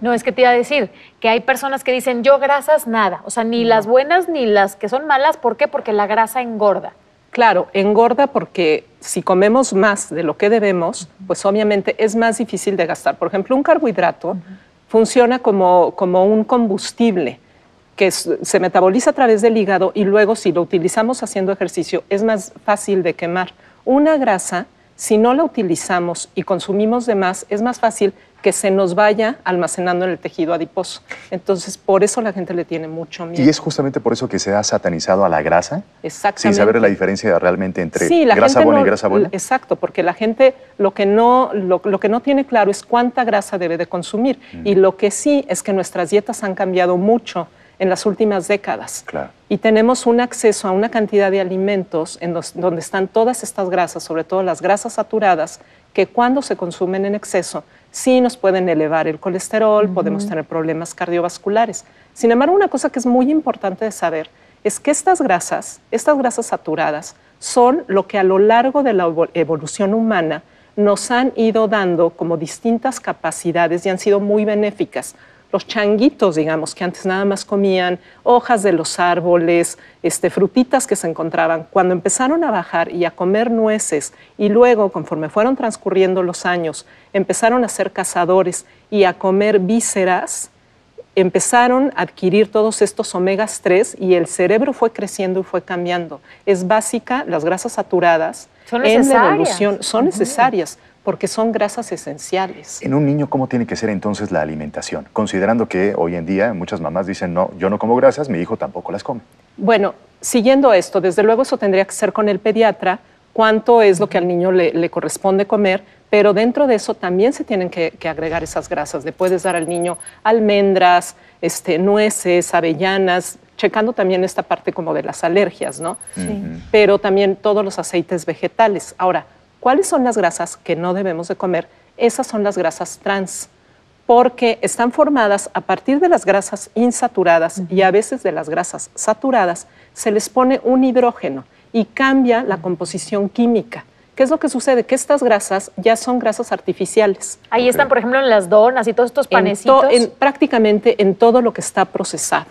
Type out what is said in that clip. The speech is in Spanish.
No, es que te iba a decir que hay personas que dicen, yo grasas nada, o sea, ni las buenas ni las que son malas, ¿por qué? Porque la grasa engorda. Claro, engorda porque si comemos más de lo que debemos, pues obviamente es más difícil de gastar. Por ejemplo, un carbohidrato funciona como, como un combustible que se metaboliza a través del hígado y luego si lo utilizamos haciendo ejercicio es más fácil de quemar. Una grasa si no la utilizamos y consumimos de más, es más fácil que se nos vaya almacenando en el tejido adiposo. Entonces, por eso la gente le tiene mucho miedo. ¿Y es justamente por eso que se ha satanizado a la grasa? Exactamente. Sin saber la diferencia realmente entre grasa buena y grasa buena. Exacto, porque la gente lo que no, lo, que no tiene claro es cuánta grasa debe de consumir. Mm. Y lo que sí es que nuestras dietas han cambiado mucho en las últimas décadas. Y tenemos un acceso a una cantidad de alimentos en donde están todas estas grasas, sobre todo las grasas saturadas, que cuando se consumen en exceso, sí nos pueden elevar el colesterol, podemos tener problemas cardiovasculares. Sin embargo, una cosa que es muy importante de saber es que estas grasas, estas grasas saturadas, son lo que a lo largo de la evolución humana nos han ido dando como distintas capacidades y han sido muy benéficas los changuitos, digamos, que antes nada más comían hojas de los árboles, este, frutitas que se encontraban, cuando empezaron a bajar y a comer nueces y luego, conforme fueron transcurriendo los años, empezaron a ser cazadores y a comer vísceras, empezaron a adquirir todos estos omegas 3 y el cerebro fue creciendo y fue cambiando. Es básica, las grasas saturadas son en la evolución son necesarias porque son grasas esenciales. En un niño, ¿cómo tiene que ser entonces la alimentación? Considerando que hoy en día muchas mamás dicen, no, yo no como grasas, mi hijo tampoco las come. Bueno, siguiendo esto, desde luego eso tendría que ser con el pediatra, cuánto es lo que al niño le, corresponde comer, pero dentro de eso también se tienen que, agregar esas grasas. Le puedes dar al niño almendras, este, nueces, avellanas, checando también esta parte como de las alergias, ¿no? Sí. Pero también todos los aceites vegetales. Ahora, cuáles son las grasas que no debemos de comer. Esas son las grasas trans, porque están formadas a partir de las grasas insaturadas y a veces de las grasas saturadas, se les pone un hidrógeno y cambia la composición química. ¿Qué es lo que sucede? Que estas grasas ya son grasas artificiales. Ahí están, por ejemplo, en las donas y todos estos panecitos. prácticamente en todo lo que está procesado.